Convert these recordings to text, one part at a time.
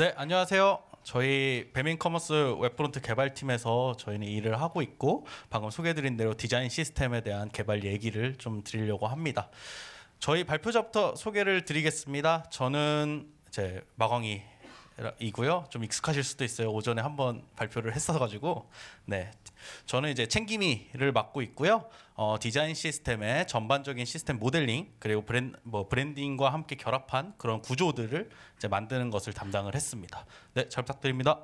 네, 안녕하세요. 저희 배민커머스 웹프론트 개발팀에서 저희는 일을 하고 있고 방금 소개드린 대로 디자인 시스템에 대한 개발 얘기를 좀 드리려고 합니다. 저희 발표자부터 소개를 드리겠습니다. 저는 제 마광이 이고요. 좀 익숙하실 수도 있어요. 오전에 한번 발표를 했어가지고 네, 저는 이제 챙김이를 맡고 있고요. 어, 디자인 시스템의 전반적인 시스템 모델링 그리고 브랜 뭐 브랜딩과 함께 결합한 그런 구조들을 이제 만드는 것을 담당을 했습니다. 네, 잘 부탁드립니다.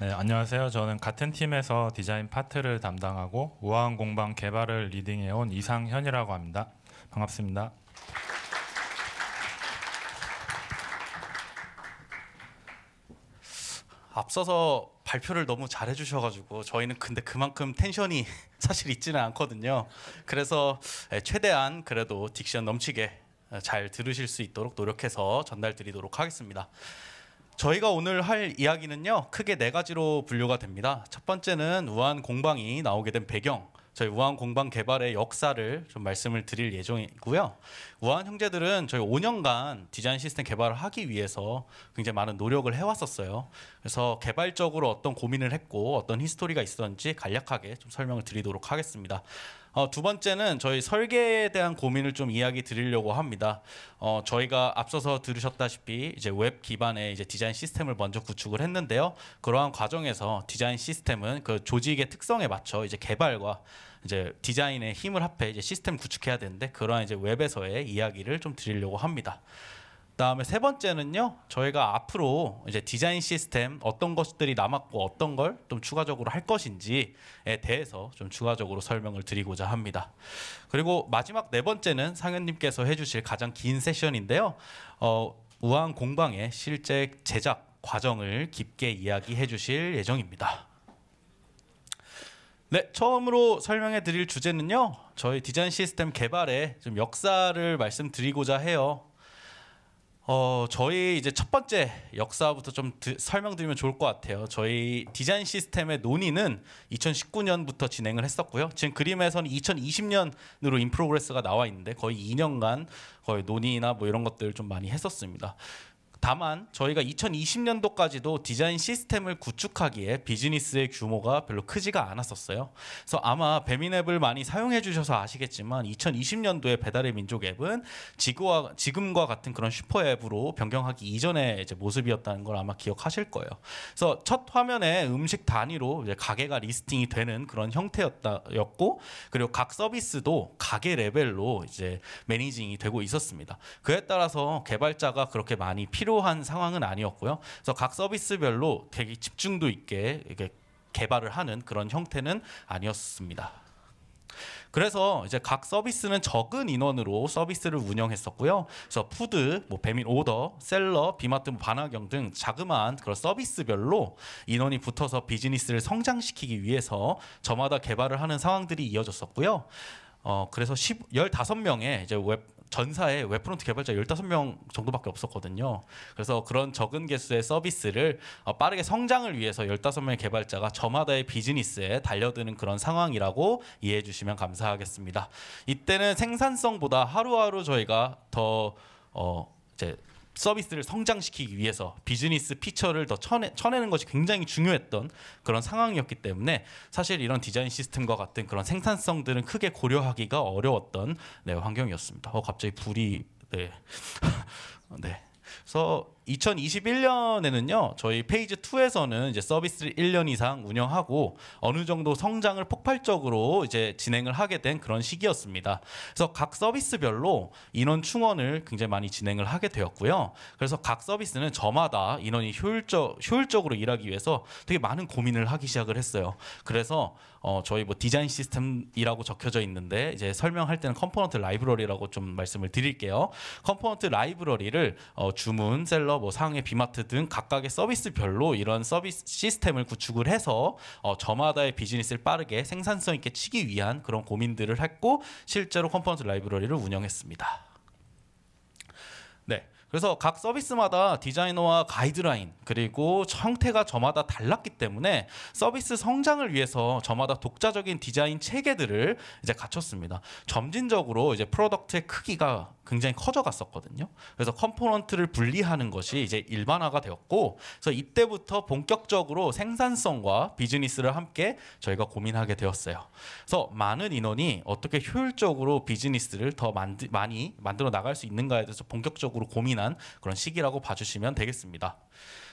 네, 안녕하세요. 저는 같은 팀에서 디자인 파트를 담당하고 우아한 공방 개발을 리딩해온 이상현이라고 합니다. 반갑습니다. 앞서서 발표를 너무 잘해 주셔가지고 저희는 근데 그만큼 텐션이 사실 있지는 않거든요. 그래서 예, 최대한 그래도 딕션 넘치게 어, 잘 들으실 수 있도록 노력해서 전달드리도록 하겠습니다. 저희가 오늘 할 이야기는요 크게 네 가지로 분류가 됩니다. 첫 번째는 우한 공방이 나오게 된 배경, 저희 우한 공방 개발의 역사를 좀 말씀을 드릴 예정이고요. 우한 형제들은 저희 5년간 디자인 시스템 개발을 하기 위해서 굉장히 많은 노력을 해왔었어요. 그래서 개발적으로 어떤 고민을 했고 어떤 히스토리가 있었는지 간략하게 좀 설명을 드리도록 하겠습니다. 어, 두 번째는 저희 설계에 대한 고민을 좀 이야기 드리려고 합니다. 어, 저희가 앞서서 들으셨다시피 이제 웹 기반의 이제 디자인 시스템을 먼저 구축을 했는데요. 그러한 과정에서 디자인 시스템은 그 조직의 특성에 맞춰 이제 개발과 이제 디자인의 힘을 합해 이제 시스템 구축해야 되는데 그러한 이제 웹에서의 이야기를 좀 드리려고 합니다. 다음에 세 번째는요. 저희가 앞으로 이제 디자인 시스템 어떤 것들이 남았고 어떤 걸 좀 추가적으로 할 것인지에 대해서 좀 추가적으로 설명을 드리고자 합니다. 그리고 마지막 네 번째는 상현님께서 해주실 가장 긴 세션인데요. 어, 우한 공방의 실제 제작 과정을 깊게 이야기해 주실 예정입니다. 네, 처음으로 설명해 드릴 주제는요. 저희 디자인 시스템 개발의 좀 역사를 말씀드리고자 해요. 어, 저희 이제 첫 번째 역사부터 좀 드, 설명드리면 좋을 것 같아요. 저희 디자인 시스템의 논의는 2019년부터 진행을 했었고요. 지금 그림에서는 2020년으로 인프로그레스가 나와 있는데 거의 2년간 거의 논의나 뭐 이런 것들좀 많이 했었습니다. 다만 저희가 2020년도까지도 디자인 시스템을 구축하기에 비즈니스의 규모가 별로 크지가 않았었어요. 그래서 아마 배민 앱을 많이 사용해 주셔서 아시겠지만 2020년도에 배달의 민족 앱은 지구와, 지금과 같은 그런 슈퍼 앱으로 변경하기 이전의 모습이었다는 걸 아마 기억하실 거예요. 그래서 첫 화면에 음식 단위로 가게가 리스팅이 되는 그런 형태였다였고 그리고 각 서비스도 가게 레벨로 이제 매니징이 되고 있었습니다. 그에 따라서 개발자가 그렇게 많이 필요 필요한 상황은 아니었고요. 그래서 각 서비스별로 되게 집중도 있게 이게 개발을 하는 그런 형태는 아니었습니다. 그래서 이제 각 서비스는 적은 인원으로 서비스를 운영했었고요. 그래서 푸드, 뭐 배민 오더, 셀러, 비마트, 뭐 반화경 등 자그마한 그런 서비스별로 인원이 붙어서 비즈니스를 성장시키기 위해서 저마다 개발을 하는 상황들이 이어졌었고요. 어, 그래서 15명의 이제 웹 전사에 웹프론트 개발자 15명 정도밖에 없었거든요. 그래서 그런 적은 개수의 서비스를 어, 빠르게 성장을 위해서 15명의 개발자가 저마다의 비즈니스에 달려드는 그런 상황이라고 이해해 주시면 감사하겠습니다. 이때는 생산성보다 하루하루 저희가 더 어, 이제 서비스를 성장시키기 위해서 비즈니스 피처를 더 쳐내, 쳐내는 것이 굉장히 중요했던 그런 상황이었기 때문에 사실 이런 디자인 시스템과 같은 그런 생산성들은 크게 고려하기가 어려웠던 네, 환경이었습니다. 어 갑자기 불이 네. 어, 네. 그래서 2021년에는요, 저희 페이지 2에서는 이제 서비스를 1년 이상 운영하고 어느 정도 성장을 폭발적으로 이제 진행을 하게 된 그런 시기였습니다. 그래서 각 서비스별로 인원 충원을 굉장히 많이 진행을 하게 되었고요. 그래서 각 서비스는 저마다 인원이 효율적, 효율적으로 일하기 위해서 되게 많은 고민을 하기 시작을 했어요. 그래서 어, 저희 뭐 디자인 시스템이라고 적혀져 있는데 이제 설명할 때는 컴포넌트 라이브러리라고 좀 말씀을 드릴게요. 컴포넌트 라이브러리를 어, 주문, 셀러 셀러, 뭐 상해, 비마트 등 각각의 서비스별로 이런 서비스 시스템을 구축을 해서 어, 저마다의 비즈니스를 빠르게 생산성 있게 치기 위한 그런 고민들을 했고 실제로 컴포넌트 라이브러리를 운영했습니다. 그래서 각 서비스마다 디자이너와 가이드라인 그리고 형태가 저마다 달랐기 때문에 서비스 성장을 위해서 저마다 독자적인 디자인 체계들을 이제 갖췄습니다. 점진적으로 이제 프로덕트의 크기가 굉장히 커져갔었거든요. 그래서 컴포넌트를 분리하는 것이 이제 일반화가 되었고, 그래서 이때부터 본격적으로 생산성과 비즈니스를 함께 저희가 고민하게 되었어요. 그래서 많은 인원이 어떻게 효율적으로 비즈니스를 더 만드, 많이 만들어 나갈 수 있는가에 대해서 본격적으로 고민하. 가능한 그런 시기라고 봐주시면 되겠습니다.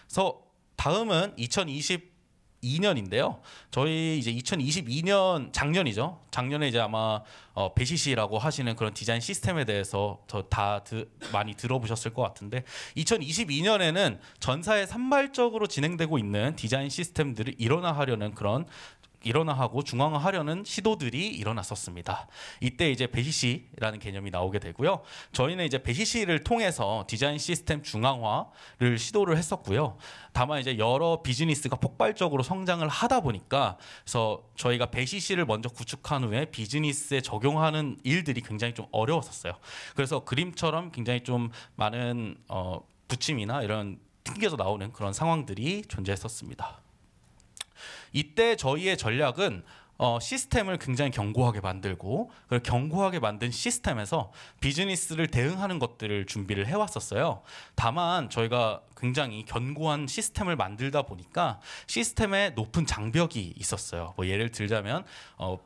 그래서 다음은 2020 2년인데요. 저희 이제 2022년 작년이죠. 작년에 이제 아마 어, 베시시라고 하시는 그런 디자인 시스템에 대해서 다 많이 들어보셨을 것 같은데 2022년에는 전사에 산발적으로 진행되고 있는 디자인 시스템들을 일어나하려는 그런 일어나하고 중앙화하려는 시도들이 일어났었습니다. 이때 이제 베시시라는 개념이 나오게 되고요. 저희는 이제 베시시를 통해서 디자인 시스템 중앙화를 시도를 했었고요. 다만 이제 여러 비즈니스가 폭발적으로 성장을 하다 보니까 그래서 저희가 베시시를 먼저 구축한 후에 비즈니스에 적용하는 일들이 굉장히 좀 어려웠었어요. 그래서 그림처럼 굉장히 좀 많은 어, 부침이나 이런 튕겨져 나오는 그런 상황들이 존재했었습니다. 이때 저희의 전략은 어, 시스템을 굉장히 견고하게 만들고 그리고 견고하게 만든 시스템에서 비즈니스를 대응하는 것들을 준비를 해왔었어요. 다만 저희가 굉장히 견고한 시스템을 만들다 보니까 시스템에 높은 장벽이 있었어요. 뭐 예를 들자면 어,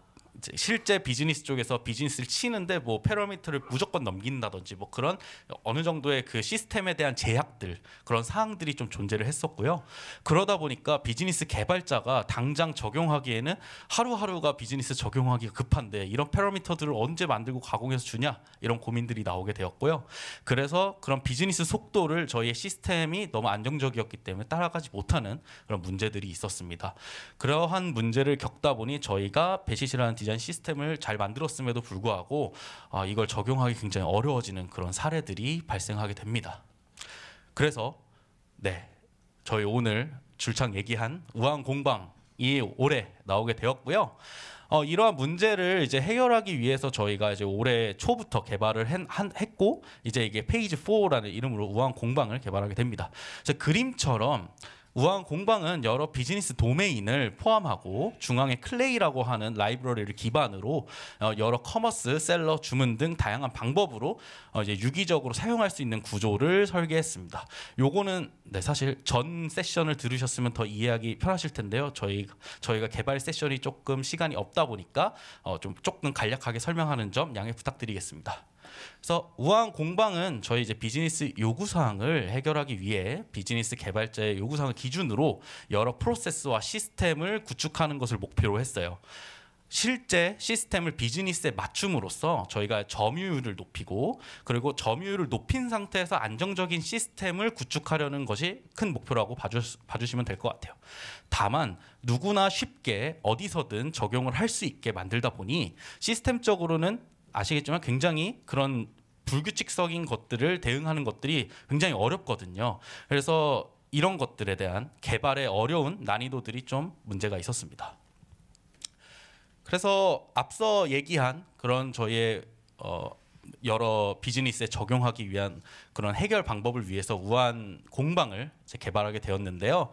실제 비즈니스 쪽에서 비즈니스를 치는데 뭐 패러미터를 무조건 넘긴다든지 뭐 그런 어느 정도의 그 시스템에 대한 제약들 그런 사항들이 좀 존재를 했었고요. 그러다 보니까 비즈니스 개발자가 당장 적용하기에는 하루하루가 비즈니스 적용하기가 급한데 이런 패러미터들을 언제 만들고 가공해서 주냐 이런 고민들이 나오게 되었고요. 그래서 그런 비즈니스 속도를 저희의 시스템이 너무 안정적이었기 때문에 따라가지 못하는 그런 문제들이 있었습니다. 그러한 문제를 겪다 보니 저희가 배시시라는 디자인 시스템을 잘 만들었음에도 불구하고 아, 이걸 적용하기 굉장히 어려워지는 그런 사례들이 발생하게 됩니다. 그래서 네 저희 오늘 줄창 얘기한 우한 공방이 올해 나오게 되었고요. 어, 이러한 문제를 이제 해결하기 위해서 저희가 이제 올해 초부터 개발을 한, 한, 했고 이제 이게 페이지 4라는 이름으로 우한 공방을 개발하게 됩니다. 그림처럼 우한 공방은 여러 비즈니스 도메인을 포함하고 중앙의 클레이라고 하는 라이브러리를 기반으로 어, 여러 커머스, 셀러, 주문 등 다양한 방법으로 어, 이제 유기적으로 사용할 수 있는 구조를 설계했습니다. 요거는 네, 사실 전 세션을 들으셨으면 더 이해하기 편하실 텐데요. 저희 저희가 개발 세션이 조금 시간이 없다 보니까 어, 좀 조금 간략하게 설명하는 점 양해 부탁드리겠습니다. 그래서 우한 공방은 저희 이제 비즈니스 요구 사항을 해결하기 위해 비즈니스 개발자의 요구 사항을 기준으로 여러 프로세스와 시스템을 구축하는 것을 목표로 했어요. 실제 시스템을 비즈니스에 맞춤으로써 저희가 점유율을 높이고 그리고 점유율을 높인 상태에서 안정적인 시스템을 구축하려는 것이 큰 목표라고 봐주시, 면될 것 같아요. 다만 누구나 쉽게 어디서든 적용을 할 수 있게 만들다 보니 시스템적으로는 아시겠지만 굉장히 그런 불규칙적인 것들을 대응하는 것들이 굉장히 어렵거든요. 그래서 이런 것들에 대한 개발의 어려운 난이도들이 좀 문제가 있었습니다. 그래서 앞서 얘기한 그런 저희의 어 여러 비즈니스에 적용하기 위한 그런 해결 방법을 위해서 우한 공방을 개발하게 되었는데요.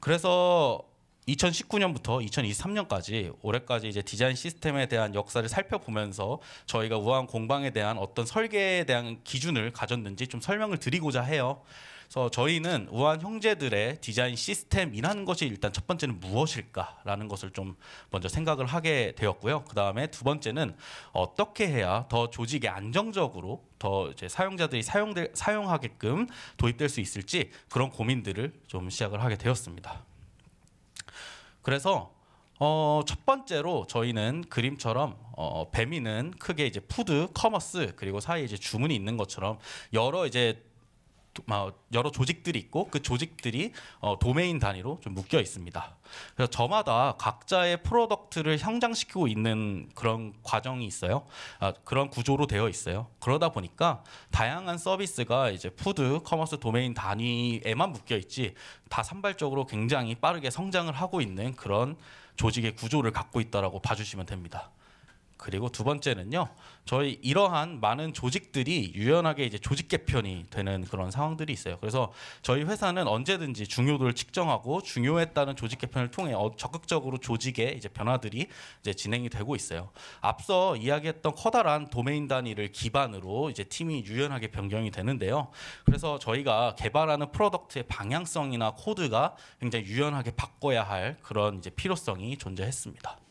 그래서 2019년부터 2023년까지 올해까지 이제 디자인 시스템에 대한 역사를 살펴보면서 저희가 우한 공방에 대한 어떤 설계에 대한 기준을 가졌는지 좀 설명을 드리고자 해요. 그래서 저희는 우한 형제들의 디자인 시스템이라는 것이 일단 첫 번째는 무엇일까라는 것을 좀 먼저 생각을 하게 되었고요. 그 다음에 두 번째는 어떻게 해야 더 조직에 안정적으로 더 이제 사용자들이 사용될, 사용하게끔 도입될 수 있을지 그런 고민들을 좀 시작을 하게 되었습니다. 그래서 어, 첫 번째로 저희는 그림처럼 어, 뱀이는 크게 이제 푸드, 커머스 그리고 사이에 이제 주문이 있는 것처럼 여러 이제 여러 조직들이 있고 그 조직들이 어, 도메인 단위로 좀 묶여 있습니다. 그래서 저마다 각자의 프로덕트를 형장시키고 있는 그런 과정이 있어요. 아, 그런 구조로 되어 있어요. 그러다 보니까 다양한 서비스가 이제 푸드, 커머스 도메인 단위에만 묶여 있지 다 산발적으로 굉장히 빠르게 성장을 하고 있는 그런 조직의 구조를 갖고 있다라고 봐주시면 됩니다. 그리고 두 번째는요. 저희 이러한 많은 조직들이 유연하게 이제 조직 개편이 되는 그런 상황들이 있어요. 그래서 저희 회사는 언제든지 중요도를 측정하고 중요에 따른 조직 개편을 통해 어, 적극적으로 조직의 이제 변화들이 이제 진행이 되고 있어요. 앞서 이야기했던 커다란 도메인 단위를 기반으로 이제 팀이 유연하게 변경이 되는데요. 그래서 저희가 개발하는 프로덕트의 방향성이나 코드가 굉장히 유연하게 바꿔야 할 그런 이제 필요성이 존재했습니다.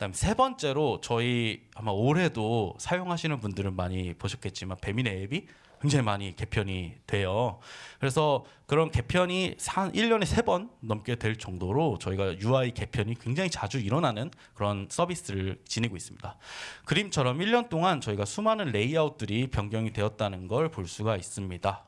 다음세 번째로 저희 아마 올해도 사용하시는 분들은 많이 보셨겠지만 배민의 앱이 굉장히 많이 개편이 돼요. 그래서 그런 개편이 1년에 세 번 넘게 될 정도로 저희가 UI 개편이 굉장히 자주 일어나는 그런 서비스를 지니고 있습니다. 그림처럼 1년 동안 저희가 수많은 레이아웃들이 변경이 되었다는 걸 볼 수가 있습니다.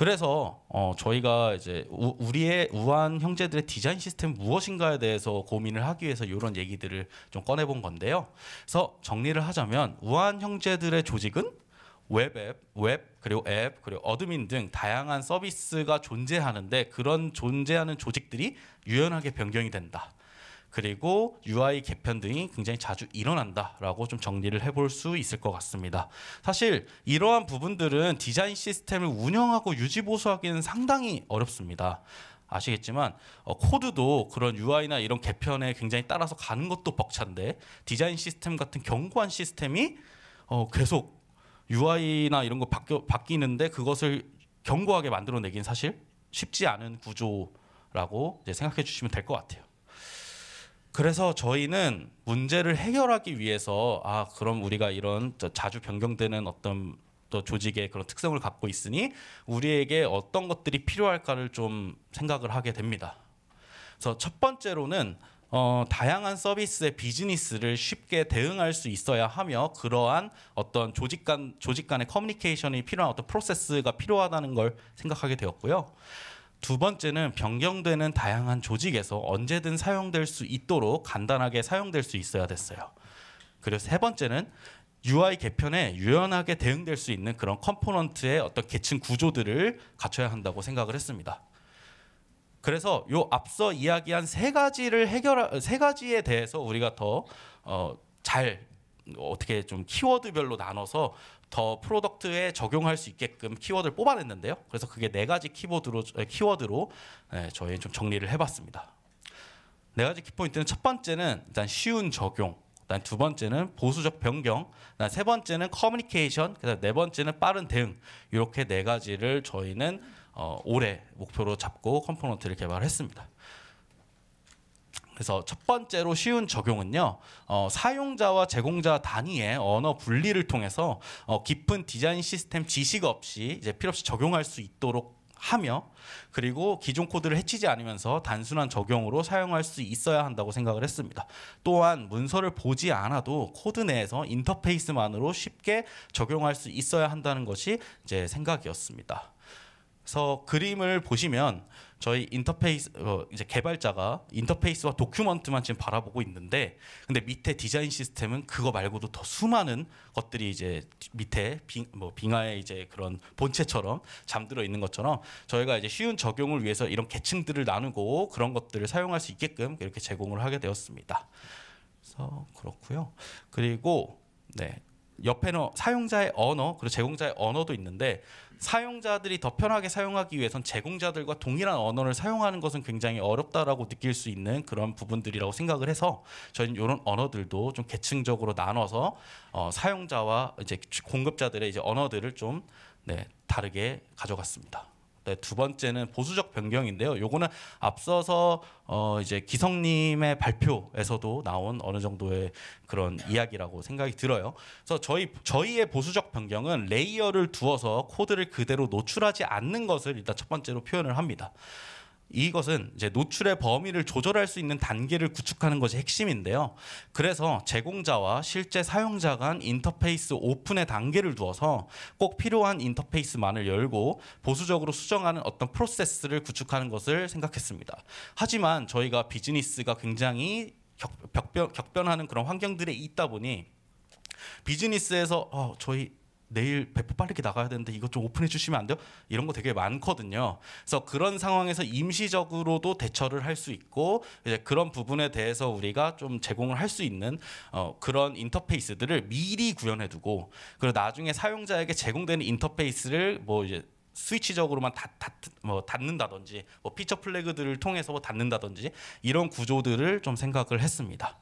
그래서 어, 저희가 이제 우, 리의 우한 형제들의 디자인 시스템 무엇인가에 대해서 고민을 하기 위해서 이런 얘기들을 좀 꺼내본 건데요. 그래서 정리를 하자면 우한 형제들의 조직은 웹앱, 웹 그리고 앱 그리고 어드민 등 다양한 서비스가 존재하는데 그런 존재하는 조직들이 유연하게 변경이 된다. 그리고 UI 개편 등이 굉장히 자주 일어난다라고 좀 정리를 해볼 수 있을 것 같습니다. 사실 이러한 부분들은 디자인 시스템을 운영하고 유지 보수하기는 상당히 어렵습니다. 아시겠지만 어, 코드도 그런 UI나 이런 개편에 굉장히 따라서 가는 것도 벅찬데 디자인 시스템 같은 견고한 시스템이 어, 계속 UI나 이런 거 바뀌, 바뀌는데 그것을 견고하게 만들어내긴 사실 쉽지 않은 구조라고 생각해 주시면 될 것 같아요. 그래서 저희는 문제를 해결하기 위해서 아 그럼 우리가 이런 자주 변경되는 어떤 또 조직의 그런 특성을 갖고 있으니 우리에게 어떤 것들이 필요할까를 좀 생각을 하게 됩니다. 그래서 첫 번째로는 어, 다양한 서비스의 비즈니스를 쉽게 대응할 수 있어야 하며 그러한 어떤 조직 간 조직 간의 커뮤니케이션이 필요한 어떤 프로세스가 필요하다는 걸 생각하게 되었고요. 두 번째는 변경되는 다양한 조직에서 언제든 사용될 수 있도록 간단하게 사용될 수 있어야 됐어요. 그리고 세 번째는 UI 개편에 유연하게 대응될 수 있는 그런 컴포넌트의 어떤 계층 구조들을 갖춰야 한다고 생각을 했습니다. 그래서 요 앞서 이야기한 세 가지를 해결 세 가지에 대해서 우리가 더 잘 어, 어떻게 좀 키워드별로 나눠서 더 프로덕트에 적용할 수 있게끔 키워드를 뽑아냈는데요. 그래서 그게 네 가지 키워드로 키워드로 네, 저희 좀 정리를 해봤습니다. 네 가지 키포인트는 첫 번째는 일단 쉬운 적용. 그다두 번째는 보수적 변경, 세 번째는 커뮤니케이션, 그다음 네 번째는 빠른 대응. 이렇게 네 가지를 저희는 어, 올해 목표로 잡고 컴포넌트를 개발했습니다. 그래서 첫 번째로 쉬운 적용은요. 어, 사용자와 제공자 단위의 언어 분리를 통해서 어, 깊은 디자인 시스템 지식 없이 이제 필요 없이 적용할 수 있도록 하며 그리고 기존 코드를 해치지 않으면서 단순한 적용으로 사용할 수 있어야 한다고 생각을 했습니다. 또한 문서를 보지 않아도 코드 내에서 인터페이스만으로 쉽게 적용할 수 있어야 한다는 것이 제 생각이었습니다. 그래서 그림을 보시면 저희 인터페이스 어, 이제 개발자가 인터페이스와 도큐먼트만 지금 바라보고 있는데 근데 밑에 디자인 시스템은 그거 말고도 더 수많은 것들이 이제 밑에 빙, 뭐 빙하의 이제 그런 본체처럼 잠들어 있는 것처럼 저희가 이제 쉬운 적용을 위해서 이런 계층들을 나누고 그런 것들을 사용할 수 있게끔 이렇게 제공을 하게 되었습니다. 그래서 그렇고요. 그리고 네. 옆에는 사용자의 언어 그리고 제공자의 언어도 있는데 사용자들이 더 편하게 사용하기 위해선 제공자들과 동일한 언어를 사용하는 것은 굉장히 어렵다라고 느낄 수 있는 그런 부분들이라고 생각을 해서 저희는 이런 언어들도 좀 계층적으로 나눠서 어, 사용자와 이제 공급자들의 이제 언어들을 좀 네, 다르게 가져갔습니다. 네, 두 번째는 보수적 변경인데요. 요거는 앞서서 어 이제 기성님의 발표에서도 나온 어느 정도의 그런 이야기라고 생각이 들어요. 그래서 저희 저희의 보수적 변경은 레이어를 두어서 코드를 그대로 노출하지 않는 것을 일단 첫 번째로 표현을 합니다. 이것은 이제 노출의 범위를 조절할 수 있는 단계를 구축하는 것이 핵심인데요. 그래서 제공자와 실제 사용자 간 인터페이스 오픈의 단계를 두어서 꼭 필요한 인터페이스만을 열고 보수적으로 수정하는 어떤 프로세스를 구축하는 것을 생각했습니다. 하지만 저희가 비즈니스가 굉장히 격, 벽변, 격변하는 그런 환경들에 있다 보니 비즈니스에서 어, 저희 내일 배포 빨리 나가야 되는데 이것 좀 오픈해 주시면 안 돼요? 이런 거 되게 많거든요. 그래서 그런 상황에서 임시적으로도 대처를 할 수 있고 이제 그런 부분에 대해서 우리가 좀 제공을 할 수 있는 어, 그런 인터페이스들을 미리 구현해 두고 그리고 나중에 사용자에게 제공되는 인터페이스를 뭐 이제 스위치적으로만 다, 다, 뭐 닫는다든지 뭐 피처 플래그들을 통해서 뭐 닫는다든지 이런 구조들을 좀 생각을 했습니다.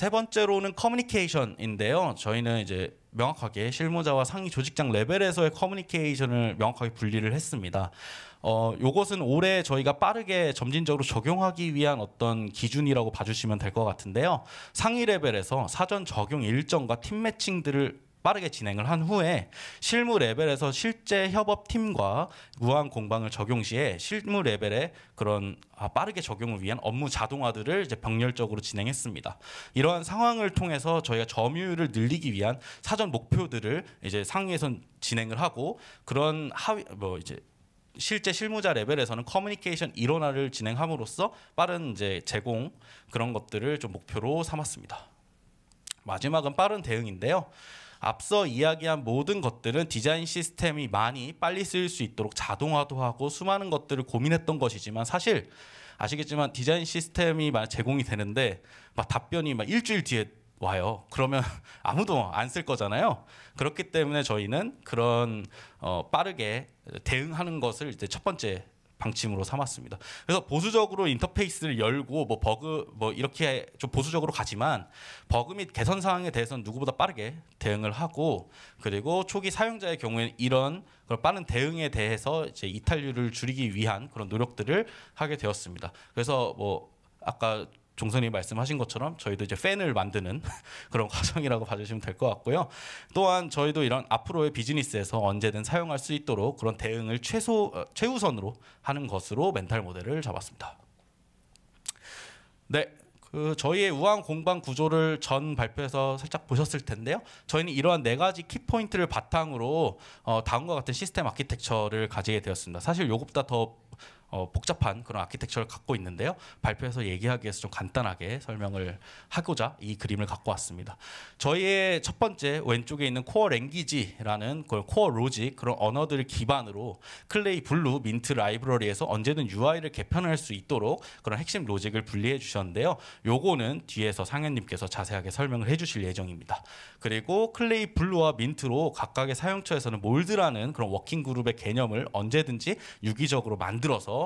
세 번째로는 커뮤니케이션인데요. 저희는 이제 명확하게 실무자와 상위 조직장 레벨에서의 커뮤니케이션을 명확하게 분리를 했습니다. 어, 요것은 올해 저희가 빠르게 점진적으로 적용하기 위한 어떤 기준이라고 봐주시면 될 것 같은데요. 상위 레벨에서 사전 적용 일정과 팀 매칭들을 빠르게 진행을 한 후에 실무 레벨에서 실제 협업팀과 무한 공방을 적용 시에 실무 레벨에 그런 아, 빠르게 적용을 위한 업무 자동화들을 이제 병렬적으로 진행했습니다. 이러한 상황을 통해서 저희가 점유율을 늘리기 위한 사전 목표들을 이제 상위에서 진행을 하고 그런 하위 뭐 이제 실제 실무자 레벨에서는 커뮤니케이션 일원화를 진행함으로써 빠른 이제 제공 그런 것들을 좀 목표로 삼았습니다. 마지막은 빠른 대응인데요. 앞서 이야기한 모든 것들은 디자인 시스템이 많이 빨리 쓰일 수 있도록 자동화도 하고 수많은 것들을 고민했던 것이지만 사실 아시겠지만 디자인 시스템이 제공이 되는데 막 답변이 막 일주일 뒤에 와요. 그러면 아무도 안 쓸 거잖아요. 그렇기 때문에 저희는 그런 어 빠르게 대응하는 것을 이제 첫 번째 방침으로 삼았습니다. 그래서 보수적으로 인터페이스를 열고 뭐 버그 뭐 이렇게 좀 보수적으로 가지만 버그 및 개선 사항에 대해서는 누구보다 빠르게 대응을 하고 그리고 초기 사용자의 경우에는 이런 그런 빠른 대응에 대해서 이제 이탈률을 줄이기 위한 그런 노력들을 하게 되었습니다. 그래서 뭐 아까 종선이 말씀하신 것처럼 저희도 이제 팬을 만드는 그런 과정이라고 봐주시면 될 것 같고요. 또한 저희도 이런 앞으로의 비즈니스에서 언제든 사용할 수 있도록 그런 대응을 최소 어, 최우선으로 하는 것으로 멘탈 모델을 잡았습니다. 네, 그 저희의 우한 공방 구조를 전 발표에서 살짝 보셨을 텐데요. 저희는 이러한 네 가지 키포인트를 바탕으로 어, 다음과 같은 시스템 아키텍처를 가지게 되었습니다. 사실 요것보다 더 어, 복잡한 그런 아키텍처를 갖고 있는데요. 발표해서 얘기하기 위해서 좀 간단하게 설명을 하고자 이 그림을 갖고 왔습니다. 저희의 첫 번째 왼쪽에 있는 코어 랭귀지라는 코어 로직 그런 언어들을 기반으로 클레이 블루 민트 라이브러리에서 언제든 UI를 개편할 수 있도록 그런 핵심 로직을 분리해 주셨는데요. 요거는 뒤에서 상현님께서 자세하게 설명을 해주실 예정입니다. 그리고 클레이 블루와 민트로 각각의 사용처에서는 몰드라는 그런 워킹 그룹의 개념을 언제든지 유기적으로 만들어서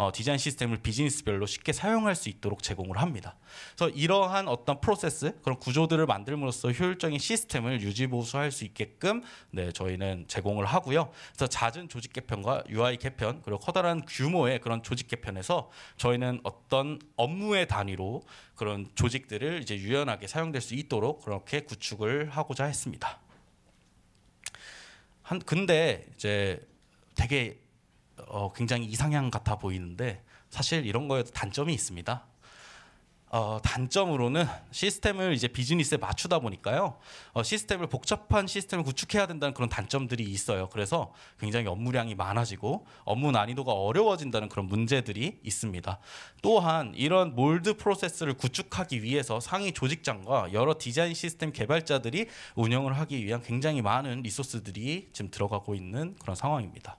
어, 디자인 시스템을 비즈니스별로 쉽게 사용할 수 있도록 제공을 합니다. 그래서 이러한 어떤 프로세스 그런 구조들을 만들므로써 효율적인 시스템을 유지보수할 수 있게끔 네, 저희는 제공을 하고요. 그래서 잦은 조직 개편과 UI 개편 그리고 커다란 규모의 그런 조직 개편에서 저희는 어떤 업무의 단위로 그런 조직들을 이제 유연하게 사용될 수 있도록 그렇게 구축을 하고자 했습니다. 한 근데 이제 되게 어, 굉장히 이상향 같아 보이는데 사실 이런 거에도 단점이 있습니다. 어, 단점으로는 시스템을 이제 비즈니스에 맞추다 보니까요. 어, 시스템을 복잡한 시스템을 구축해야 된다는 그런 단점들이 있어요. 그래서 굉장히 업무량이 많아지고 업무 난이도가 어려워진다는 그런 문제들이 있습니다. 또한 이런 몰드 프로세스를 구축하기 위해서 상위 조직장과 여러 디자인 시스템 개발자들이 운영을 하기 위한 굉장히 많은 리소스들이 지금 들어가고 있는 그런 상황입니다.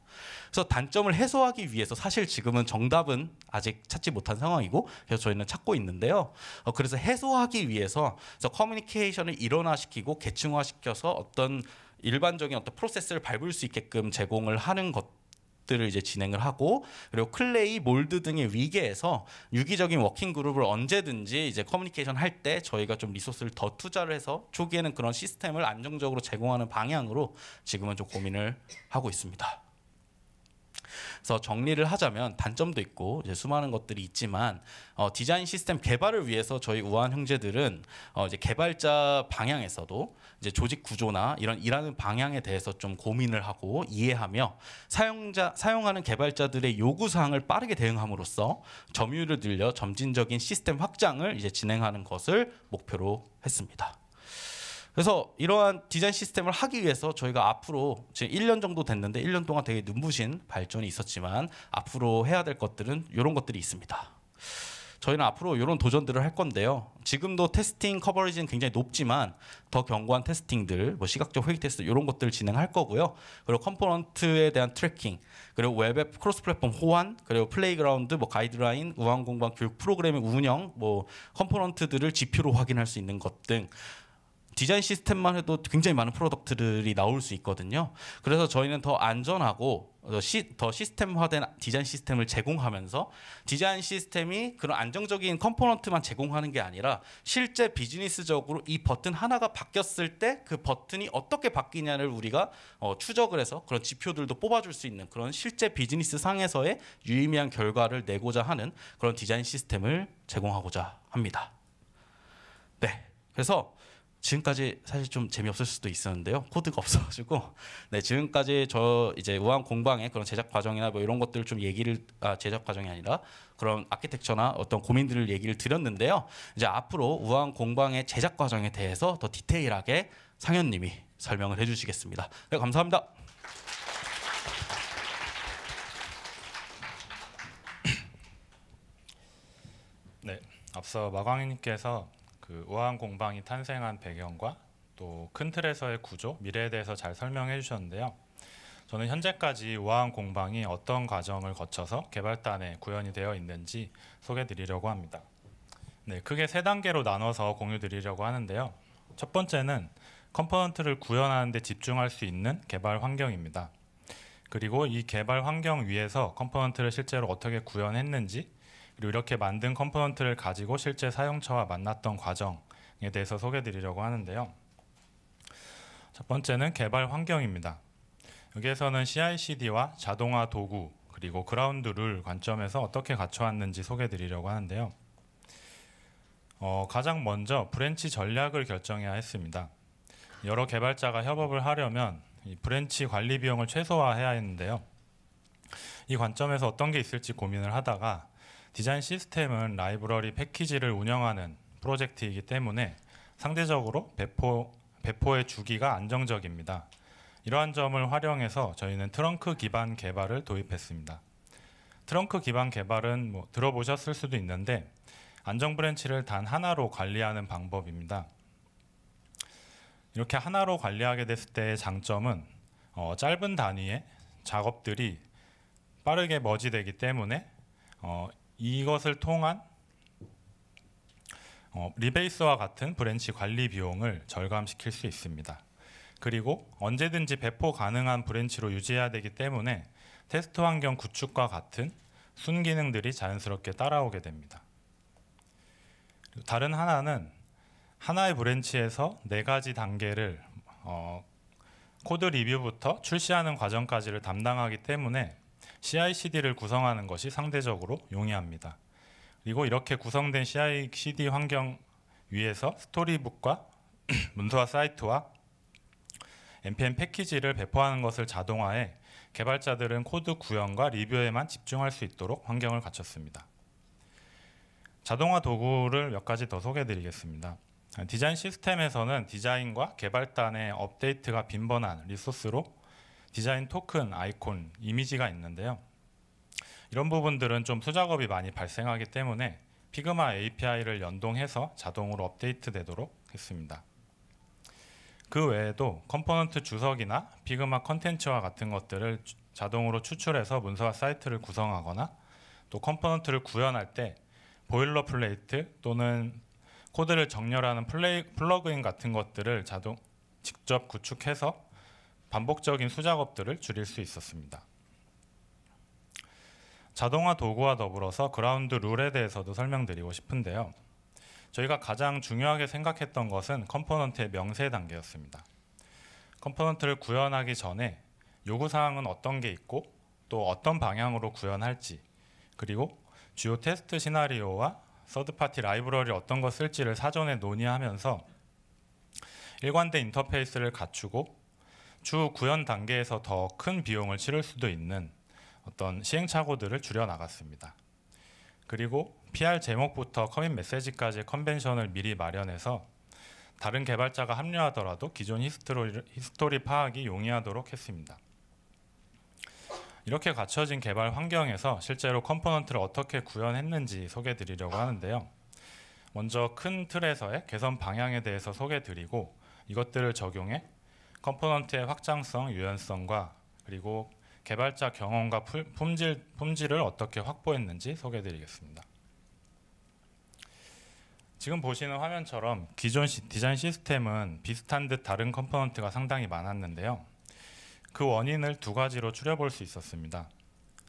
그래서 단점을 해소하기 위해서 사실 지금은 정답은 아직 찾지 못한 상황이고 그래서 저희는 찾고 있는데요. 어, 그래서 해소하기 위해서 그래서 커뮤니케이션을 일원화시키고 계층화시켜서 어떤 일반적인 어떤 프로세스를 밟을 수 있게끔 제공을 하는 것 들을 이제 진행을 하고 그리고 클레이 몰드 등의 위계에서 유기적인 워킹 그룹을 언제든지 이제 커뮤니케이션 할 때 저희가 좀 리소스를 더 투자를 해서 초기에는 그런 시스템을 안정적으로 제공하는 방향으로 지금은 좀 고민을 하고 있습니다. 그래서 정리를 하자면 단점도 있고 이제 수많은 것들이 있지만 어, 디자인 시스템 개발을 위해서 저희 우한 형제들은 어, 이제 개발자 방향에서도 이제 조직 구조나 이런 일하는 방향에 대해서 좀 고민을 하고 이해하며 사용자 사용하는 개발자들의 요구 사항을 빠르게 대응함으로써 점유율을 늘려 점진적인 시스템 확장을 이제 진행하는 것을 목표로 했습니다. 그래서 이러한 디자인 시스템을 하기 위해서 저희가 앞으로 지금 1년 정도 됐는데 1년 동안 되게 눈부신 발전이 있었지만 앞으로 해야 될 것들은 이런 것들이 있습니다. 저희는 앞으로 이런 도전들을 할 건데요. 지금도 테스팅 커버리지는 굉장히 높지만 더 견고한 테스팅들, 뭐 시각적 회의 테스트 이런 것들을 진행할 거고요. 그리고 컴포넌트에 대한 트래킹, 그리고 웹의 크로스 플랫폼 호환, 그리고 플레이그라운드, 뭐 가이드라인, 우한공방 교육 프로그램의 운영, 뭐 컴포넌트들을 지표로 확인할 수 있는 것등 디자인 시스템만 해도 굉장히 많은 프로덕트들이 나올 수 있거든요. 그래서 저희는 더 안전하고 더, 시, 더 시스템화된 디자인 시스템을 제공하면서 디자인 시스템이 그런 안정적인 컴포넌트만 제공하는 게 아니라 실제 비즈니스적으로 이 버튼 하나가 바뀌었을 때 그 버튼이 어떻게 바뀌냐를 우리가 어, 추적을 해서 그런 지표들도 뽑아줄 수 있는 그런 실제 비즈니스 상에서의 유의미한 결과를 내고자 하는 그런 디자인 시스템을 제공하고자 합니다. 네. 그래서 지금까지 사실 좀 재미없을 수도 있었는데요. 코드가 없어가지고 네 지금까지 저 이제 우한 공방의 그런 제작 과정이나 뭐 이런 것들을 좀 얘기를 아 제작 과정이 아니라 그런 아키텍처나 어떤 고민들을 얘기를 드렸는데요. 이제 앞으로 우한 공방의 제작 과정에 대해서 더 디테일하게 상현님이 설명을 해주시겠습니다. 네 감사합니다. 네 앞서 마광희님께서 그 우아한 공방이 탄생한 배경과 또 큰 틀에서의 구조, 미래에 대해서 잘 설명해 주셨는데요. 저는 현재까지 우아한 공방이 어떤 과정을 거쳐서 개발단에 구현이 되어 있는지 소개 드리려고 합니다. 네, 크게 세 단계로 나눠서 공유 드리려고 하는데요. 첫 번째는 컴포넌트를 구현하는 데 집중할 수 있는 개발 환경입니다. 그리고 이 개발 환경 위에서 컴포넌트를 실제로 어떻게 구현했는지 그리고 이렇게 만든 컴포넌트를 가지고 실제 사용처와 만났던 과정에 대해서 소개드리려고 하는데요. 첫 번째는 개발 환경입니다. 여기에서는 CI/CD와 자동화 도구 그리고 그라운드 룰 관점에서 어떻게 갖춰왔는지 소개드리려고 해 하는데요. 어, 가장 먼저 브랜치 전략을 결정해야 했습니다. 여러 개발자가 협업을 하려면 이 브랜치 관리 비용을 최소화해야 했는데요. 이 관점에서 어떤 게 있을지 고민을 하다가 디자인 시스템은 라이브러리 패키지를 운영하는 프로젝트이기 때문에 상대적으로 배포, 배포의 주기가 안정적입니다. 이러한 점을 활용해서 저희는 트렁크 기반 개발을 도입했습니다. 트렁크 기반 개발은 뭐 들어보셨을 수도 있는데 안정 브랜치를 단 하나로 관리하는 방법입니다. 이렇게 하나로 관리하게 됐을 때의 장점은 어, 짧은 단위의 작업들이 빠르게 머지되기 때문에 어, 이것을 통한 어, 리베이스와 같은 브랜치 관리 비용을 절감시킬 수 있습니다. 그리고 언제든지 배포 가능한 브랜치로 유지해야 되기 때문에 테스트 환경 구축과 같은 순기능들이 자연스럽게 따라오게 됩니다. 다른 하나는 하나의 브랜치에서 네 가지 단계를 어, 코드 리뷰부터 출시하는 과정까지를 담당하기 때문에 CI/CD를 구성하는 것이 상대적으로 용이합니다. 그리고 이렇게 구성된 CI/CD 환경 위에서 스토리북과 문서와 사이트와 npm 패키지를 배포하는 것을 자동화해 개발자들은 코드 구현과 리뷰에만 집중할 수 있도록 환경을 갖췄습니다. 자동화 도구를 몇 가지 더 소개해드리겠습니다. 디자인 시스템에서는 디자인과 개발단의 업데이트가 빈번한 리소스로 디자인 토큰, 아이콘, 이미지가 있는데요. 이런 부분들은 좀수작업이 많이 발생하기 때문에 피그마 API를 연동해서 자동으로 업데이트 되도록 했습니다. 그 외에도 컴포넌트 주석이나 피그마 컨텐츠와 같은 것들을 자동으로 추출해서 문서와 사이트를 구성하거나 또 컴포넌트를 구현할 때 보일러 플레이트 또는 코드를 정렬하는 플레이, 플러그인 같은 것들을 자동 직접 구축해서 반복적인 수작업들을 줄일 수 있었습니다. 자동화 도구와 더불어서 그라운드 룰에 대해서도 설명드리고 싶은데요. 저희가 가장 중요하게 생각했던 것은 컴포넌트의 명세 단계였습니다. 컴포넌트를 구현하기 전에 요구사항은 어떤 게 있고 또 어떤 방향으로 구현할지 그리고 주요 테스트 시나리오와 서드파티 라이브러리 어떤 것 쓸지를 사전에 논의하면서 일관된 인터페이스를 갖추고 추후 구현 단계에서 더 큰 비용을 치를 수도 있는 어떤 시행착오들을 줄여 나갔습니다. 그리고 PR 제목부터 커밋 메시지까지 컨벤션을 미리 마련해서 다른 개발자가 합류하더라도 기존 히스토리, 히스토리 파악이 용이하도록 했습니다. 이렇게 갖춰진 개발 환경에서 실제로 컴포넌트를 어떻게 구현했는지 소개드리려고 하는데요. 먼저 큰 틀에서의 개선 방향에 대해서 소개드리고 이것들을 적용해 컴포넌트의 확장성, 유연성과 그리고 개발자 경험과 품질, 품질을 어떻게 확보했는지 소개해드리겠습니다. 지금 보시는 화면처럼 기존 시, 디자인 시스템은 비슷한 듯 다른 컴포넌트가 상당히 많았는데요. 그 원인을 두 가지로 추려볼 수 있었습니다.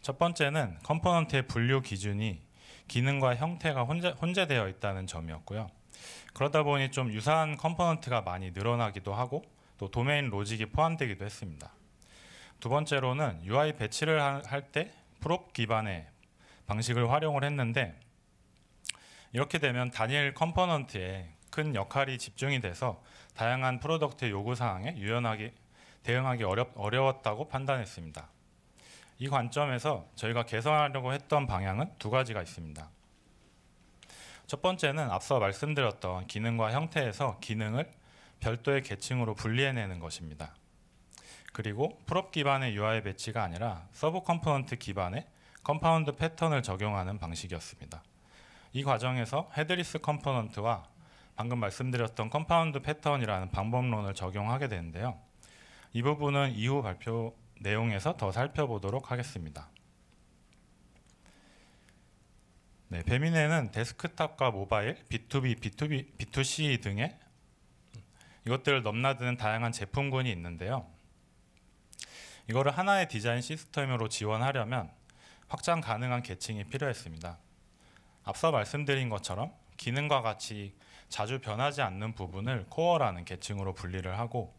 첫 번째는 컴포넌트의 분류 기준이 기능과 형태가 혼재, 되어 있다는 점이었고요. 그러다 보니 좀 유사한 컴포넌트가 많이 늘어나기도 하고 또 도메인 로직이 포함되기도 했습니다. 두 번째로는 UI 배치를 할 때 프롭 기반의 방식을 활용을 했는데 이렇게 되면 단일 컴포넌트에 큰 역할이 집중이 돼서 다양한 프로덕트 요구 사항에 유연하게 대응하기 어렵, 어려웠다고 판단했습니다. 이 관점에서 저희가 개선하려고 했던 방향은 두 가지가 있습니다. 첫 번째는 앞서 말씀드렸던 기능과 형태에서 기능을 별도의 계층으로 분리해내는 것입니다. 그리고 풀업 기반의 UI 배치가 아니라 서브 컴포넌트 기반의 컴파운드 패턴을 적용하는 방식이었습니다. 이 과정에서 헤드리스 컴포넌트와 방금 말씀드렸던 컴파운드 패턴이라는 방법론을 적용하게 되는데요. 이 부분은 이후 발표 내용에서 더 살펴보도록 하겠습니다. 네, 배민에는 데스크탑과 모바일, B2B, B2B, B2C 등의 이것들을 넘나드는 다양한 제품군이 있는데요. 이거를 하나의 디자인 시스템으로 지원하려면 확장 가능한 계층이 필요했습니다. 앞서 말씀드린 것처럼 기능과 같이 자주 변하지 않는 부분을 코어라는 계층으로 분리를 하고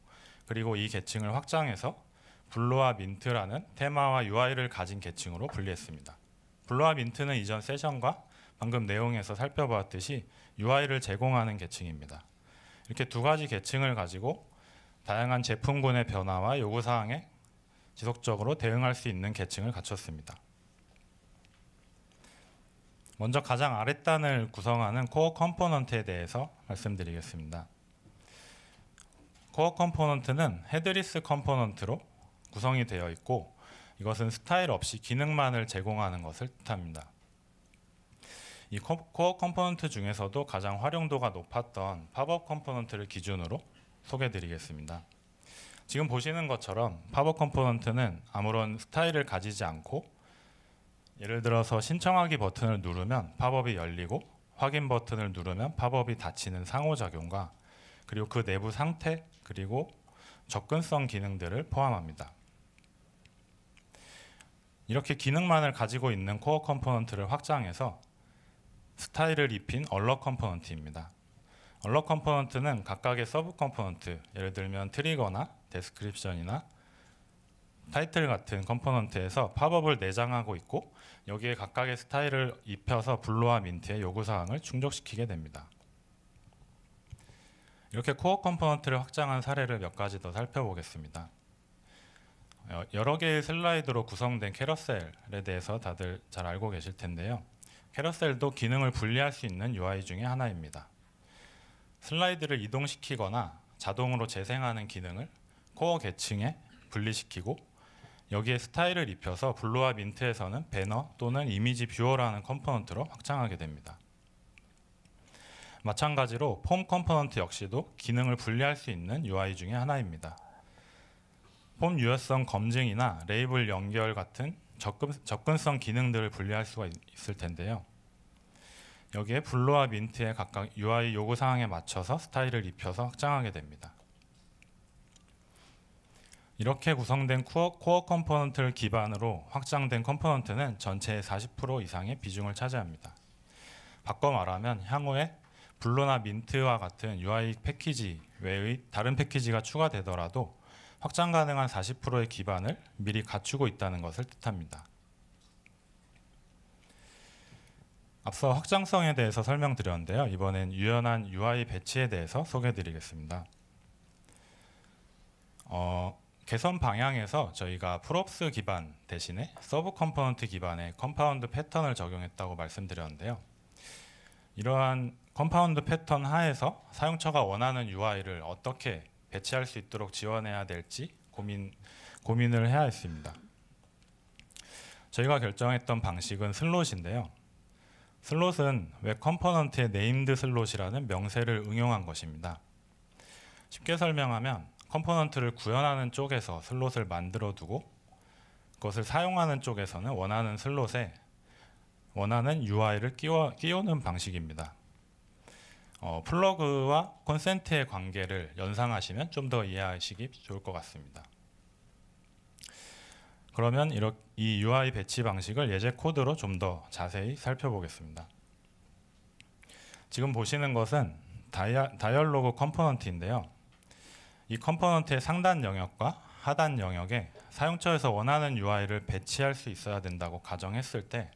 그리고 이 계층을 확장해서 블루와 민트라는 테마와 UI를 가진 계층으로 분리했습니다. 블루와 민트는 이전 세션과 방금 내용에서 살펴보았듯이 UI를 제공하는 계층입니다. 이렇게 두 가지 계층을 가지고 다양한 제품군의 변화와 요구 사항에 지속적으로 대응할 수 있는 계층을 갖췄습니다. 먼저 가장 아랫단을 구성하는 코어 컴포넌트에 대해서 말씀드리겠습니다. 코어 컴포넌트는 헤드리스 컴포넌트로 구성이 되어 있고 이것은 스타일 없이 기능만을 제공하는 것을 뜻합니다. 이 코어 컴포넌트 중에서도 가장 활용도가 높았던 팝업 컴포넌트를 기준으로 소개드리겠습니다. 해 지금 보시는 것처럼 팝업 컴포넌트는 아무런 스타일을 가지지 않고 예를 들어서 신청하기 버튼을 누르면 팝업이 열리고 확인 버튼을 누르면 팝업이 닫히는 상호작용과 그리고 그 내부 상태 그리고 접근성 기능들을 포함합니다. 이렇게 기능만을 가지고 있는 코어 컴포넌트를 확장해서 스타일을 입힌 얼럿 컴포넌트입니다. 얼럿 컴포넌트는 각각의 서브 컴포넌트, 예를 들면 트리거나 데스크립션이나 타이틀 같은 컴포넌트에서 팝업을 내장하고 있고 여기에 각각의 스타일을 입혀서 블루와 민트의 요구사항을 충족시키게 됩니다. 이렇게 코어 컴포넌트를 확장한 사례를 몇 가지 더 살펴보겠습니다. 어, 여러 개의 슬라이드로 구성된 캐러셀에 대해서 다들 잘 알고 계실 텐데요. 캐러셀도 기능을 분리할 수 있는 UI 중의 하나입니다. 슬라이드를 이동시키거나 자동으로 재생하는 기능을 코어 계층에 분리시키고 여기에 스타일을 입혀서 블루와 민트에서는 배너 또는 이미지 뷰어라는 컴포넌트로 확장하게 됩니다. 마찬가지로 폼 컴포넌트 역시도 기능을 분리할 수 있는 UI 중의 하나입니다. 폼 유효성 검증이나 레이블 연결 같은 접근, 접근성 기능들을 분리할 수가 있, 을 텐데요. 여기에 블루와 민트의 각각 UI 요구 사항에 맞춰서 스타일을 입혀서 확장하게 됩니다. 이렇게 구성된 코어, 코어 컴포넌트를 기반으로 확장된 컴포넌트는 전체의 40% 이상의 비중을 차지합니다. 바꿔 말하면 향후에 블루나 민트와 같은 UI 패키지 외의 다른 패키지가 추가되더라도 확장 가능한 40%의 기반을 미리 갖추고 있다는 것을 뜻합니다. 앞서 확장성에 대해서 설명드렸는데요. 이번엔 유연한 UI 배치에 대해서 소개드리겠습니다. 어, 개선 방향에서 저희가 풀옵스 기반 대신에 서브 컴포넌트 기반의 컴파운드 패턴을 적용했다고 말씀드렸는데요. 이러한 컴파운드 패턴 하에서 사용처가 원하는 UI를 어떻게 배치할 수 있도록 지원해야 될지 고민 고민을 해야 했습니다. 저희가 결정했던 방식은 슬롯인데요. 슬롯은 웹 컴포넌트의 네임드 슬롯이라는 명세를 응용한 것입니다. 쉽게 설명하면 컴포넌트를 구현하는 쪽에서 슬롯을 만들어 두고 그것을 사용하는 쪽에서는 원하는 슬롯에 원하는 UI를 끼워, 끼우는 방식입니다. 어, 플러그와 콘센트의 관계를 연상하시면 좀 더 이해하시기 좋을 것 같습니다. 그러면 이렇게 이 UI 배치 방식을 예제 코드로 좀 더 자세히 살펴보겠습니다. 지금 보시는 것은 다이아, 다이얼로그 컴포넌트인데요. 이 컴포넌트의 상단 영역과 하단 영역에 사용처에서 원하는 UI를 배치할 수 있어야 된다고 가정했을 때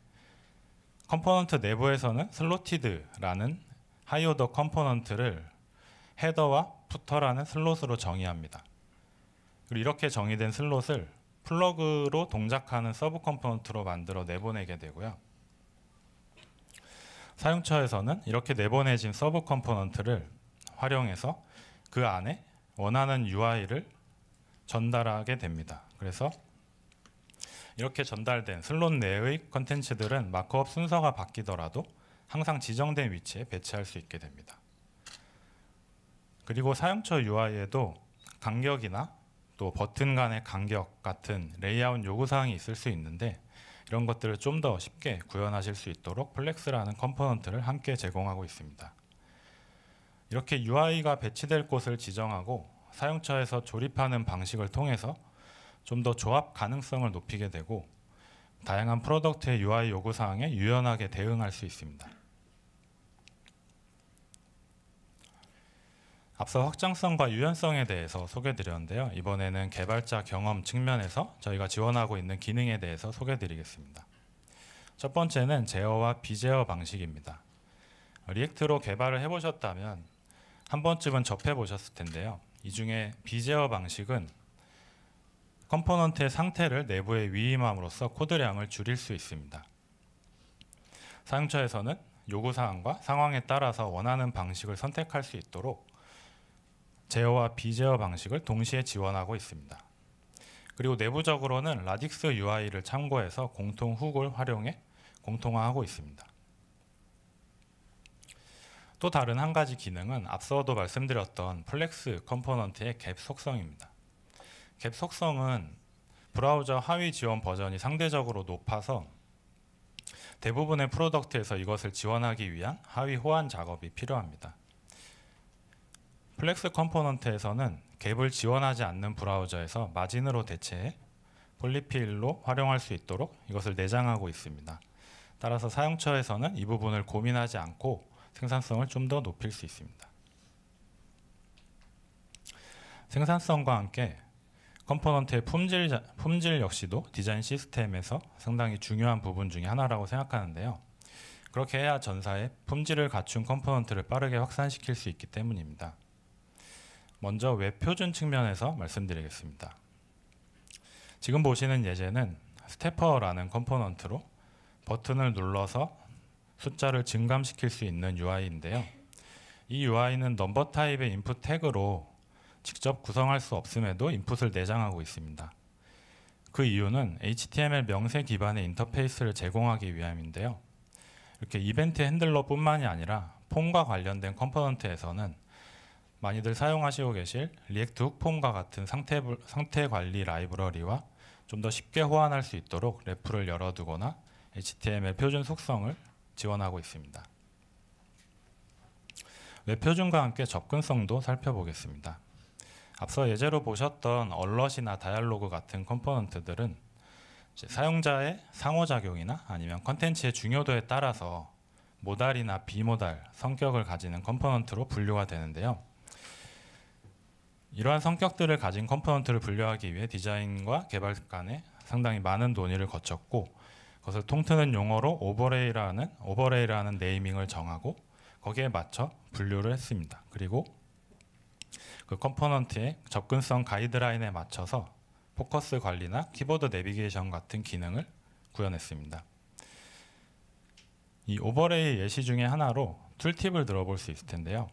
컴포넌트 내부에서는 슬로티드라는 하이오더 컴포넌트를 헤더와 푸터라는 슬롯으로 정의합니다. 그리고 이렇게 정의된 슬롯을 플러그로 동작하는 서브 컴포넌트로 만들어 내보내게 되고요. 사용처에서는 이렇게 내보내진 서브 컴포넌트를 활용해서 그 안에 원하는 UI를 전달하게 됩니다. 그래서 이렇게 전달된 슬롯 내의 컨텐츠들은 마크업 순서가 바뀌더라도 항상 지정된 위치에 배치할 수 있게 됩니다. 그리고 사용처 UI에도 간격이나 또 버튼 간의 간격 같은 레이아웃 요구사항이 있을 수 있는데 이런 것들을 좀 더 쉽게 구현하실 수 있도록 플렉스라는 컴포넌트를 함께 제공하고 있습니다. 이렇게 UI가 배치될 곳을 지정하고 사용처에서 조립하는 방식을 통해서 좀 더 조합 가능성을 높이게 되고 다양한 프로덕트의 UI 요구사항에 유연하게 대응할 수 있습니다. 앞서 확장성과 유연성에 대해서 소개드렸는데요. 이번에는 개발자 경험 측면에서 저희가 지원하고 있는 기능에 대해서 소개드리겠습니다. 첫 번째는 제어와 비제어 방식입니다. 리액트로 개발을 해보셨다면 한 번쯤은 접해보셨을 텐데요. 이 중에 비제어 방식은 컴포넌트의 상태를 내부에 위임함으로써 코드량을 줄일 수 있습니다. 사용처에서는 요구사항과 상황에 따라서 원하는 방식을 선택할 수 있도록 제어와 비제어 방식을 동시에 지원하고 있습니다. 그리고 내부적으로는 라딕스 UI를 참고해서 공통 훅을 활용해 공통화하고 있습니다. 또 다른 한 가지 기능은 앞서도 말씀드렸던 플렉스 컴포넌트의 갭 속성입니다. 갭 속성은 브라우저 하위 지원 버전이 상대적으로 높아서 대부분의 프로덕트에서 이것을 지원하기 위한 하위 호환 작업이 필요합니다. 플렉스 컴포넌트에서는 갭을 지원하지 않는 브라우저에서 마진으로 대체해 폴리필로 활용할 수 있도록 이것을 내장하고 있습니다. 따라서 사용처에서는 이 부분을 고민하지 않고 생산성을 좀 더 높일 수 있습니다. 생산성과 함께 컴포넌트의 품질, 품질 역시도 디자인 시스템에서 상당히 중요한 부분 중의 하나라고 생각하는데요. 그렇게 해야 전사의 품질을 갖춘 컴포넌트를 빠르게 확산시킬 수 있기 때문입니다. 먼저 외표준 측면에서 말씀드리겠습니다. 지금 보시는 예제는 스테퍼라는 컴포넌트로 버튼을 눌러서 숫자를 증감시킬 수 있는 UI인데요. 이 UI는 넘버 타입의 인풋 태그로 직접 구성할 수 없음에도 인풋을 내장하고 있습니다. 그 이유는 HTML 명세 기반의 인터페이스를 제공하기 위함인데요. 이렇게 이벤트 핸들러뿐만이 아니라 폼과 관련된 컴포넌트에서는 많이들 사용하시고 계실 리액트 훅폼과 같은 상태, 상태 관리 라이브러리와 좀 더 쉽게 호환할 수 있도록 래프를 열어두거나 HTML 표준 속성을 지원하고 있습니다. 웹 표준과 함께 접근성도 살펴보겠습니다. 앞서 예제로 보셨던 얼럿이나 다이얼로그 같은 컴포넌트들은 사용자의 상호작용이나 아니면 컨텐츠의 중요도에 따라서 모달이나 비모달 성격을 가지는 컴포넌트로 분류가 되는데요. 이러한 성격들을 가진 컴포넌트를 분류하기 위해 디자인과 개발 간에 상당히 많은 논의를 거쳤고 그것을 통트는 용어로 오버레이라는 오버레이라는 네이밍을 정하고 거기에 맞춰 분류를 했습니다. 그리고 그 컴포넌트의 접근성 가이드라인에 맞춰서 포커스 관리나 키보드 내비게이션 같은 기능을 구현했습니다. 이 오버레이 예시 중에 하나로 툴팁을 들어볼 수 있을 텐데요.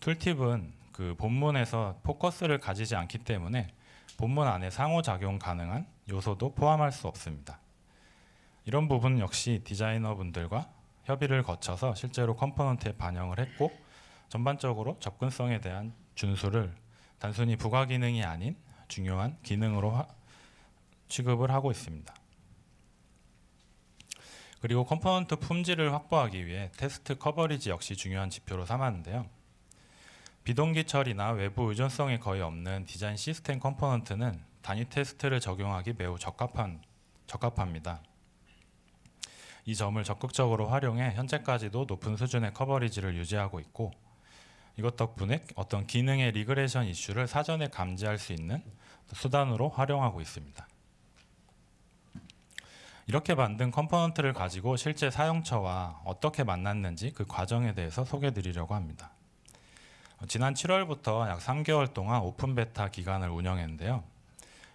툴팁은 그 본문에서 포커스를 가지지 않기 때문에 본문 안에 상호작용 가능한 요소도 포함할 수 없습니다. 이런 부분 역시 디자이너분들과 협의를 거쳐서 실제로 컴포넌트에 반영을 했고 전반적으로 접근성에 대한 준수를 단순히 부가 기능이 아닌 중요한 기능으로 하, 취급을 하고 있습니다. 그리고 컴포넌트 품질을 확보하기 위해 테스트 커버리지 역시 중요한 지표로 삼았는데요. 비동기 처리나 외부 의존성이 거의 없는 디자인 시스템 컴포넌트는 단위 테스트를 적용하기 매우 적합한, 적합합니다. 이 점을 적극적으로 활용해 현재까지도 높은 수준의 커버리지를 유지하고 있고 이것 덕분에 어떤 기능의 리그레션 이슈를 사전에 감지할 수 있는 수단으로 활용하고 있습니다. 이렇게 만든 컴포넌트를 가지고 실제 사용처와 어떻게 만났는지 그 과정에 대해서 소개드리려고 합니다. 지난 7월부터 약 3개월 동안 오픈 베타 기간을 운영했는데요.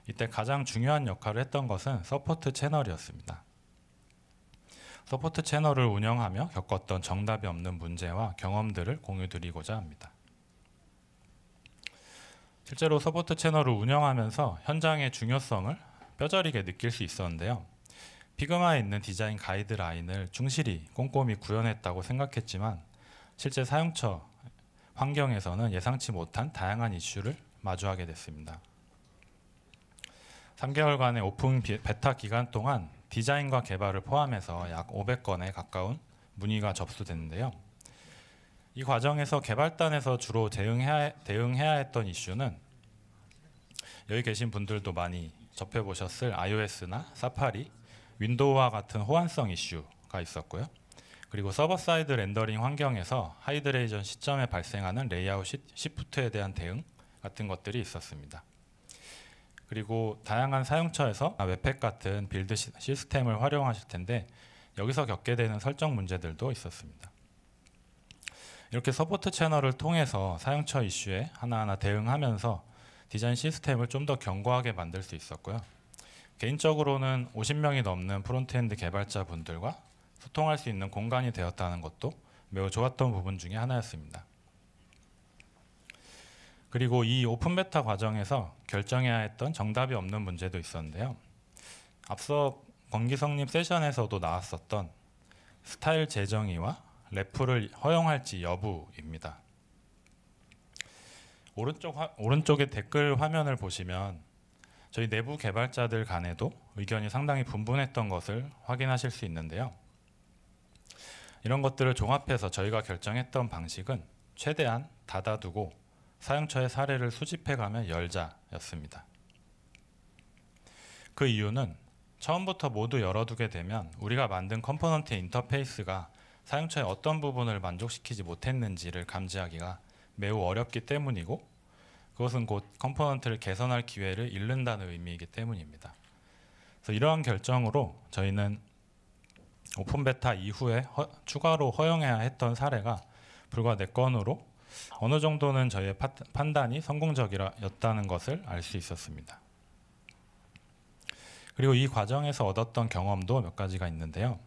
이때 가장 중요한 역할을 했던 것은 서포트 채널이었습니다. 서포트 채널을 운영하며 겪었던 정답이 없는 문제와 경험들을 공유드리고자 합니다. 실제로 서포트 채널을 운영하면서 현장의 중요성을 뼈저리게 느낄 수 있었는데요. 피그마에 있는 디자인 가이드라인을 충실히 꼼꼼히 구현했다고 생각했지만 실제 사용처 환경에서는 예상치 못한 다양한 이슈를 마주하게 됐습니다. 3개월간의 오픈 베타 기간 동안 디자인과 개발을 포함해서 약 500건에 가까운 문의가 접수됐는데요. 이 과정에서 개발단에서 주로 대응해야, 대응해야 했던 이슈는 여기 계신 분들도 많이 접해보셨을 iOS나 사파리, 윈도우와 같은 호환성 이슈가 있었고요. 그리고 서버 사이드 렌더링 환경에서 하이드레이션 시점에 발생하는 레이아웃 시프트에 대한 대응 같은 것들이 있었습니다. 그리고 다양한 사용처에서 웹팩 같은 빌드 시스템을 활용하실 텐데 여기서 겪게 되는 설정 문제들도 있었습니다. 이렇게 서포트 채널을 통해서 사용처 이슈에 하나하나 대응하면서 디자인 시스템을 좀 더 견고하게 만들 수 있었고요. 개인적으로는 50명이 넘는 프론트엔드 개발자분들과 소통할 수 있는 공간이 되었다는 것도 매우 좋았던 부분 중에 하나였습니다. 그리고 이 오픈 베타 과정에서 결정해야 했던 정답이 없는 문제도 있었는데요. 앞서 권기성님 세션에서도 나왔었던 스타일 재정의와 래프를 허용할지 여부입니다. 오른쪽 화, 오른쪽의 댓글 화면을 보시면 저희 내부 개발자들 간에도 의견이 상당히 분분했던 것을 확인하실 수 있는데요. 이런 것들을 종합해서 저희가 결정했던 방식은 최대한 닫아두고 사용처의 사례를 수집해가며 열자였습니다. 그 이유는 처음부터 모두 열어두게 되면 우리가 만든 컴포넌트 인터페이스가 사용처의 어떤 부분을 만족시키지 못했는지를 감지하기가 매우 어렵기 때문이고 그것은 곧 컴포넌트를 개선할 기회를 잃는다는 의미이기 때문입니다. 그래서 이러한 결정으로 저희는 오픈 베타 이후에 허, 추가로 허용해야 했던 사례가 불과 4건으로 어느 정도는 저희의 파, 판단이 성공적이었다는 것을 알 수 있었습니다. 그리고 이 과정에서 얻었던 경험도 몇 가지가 있는데요.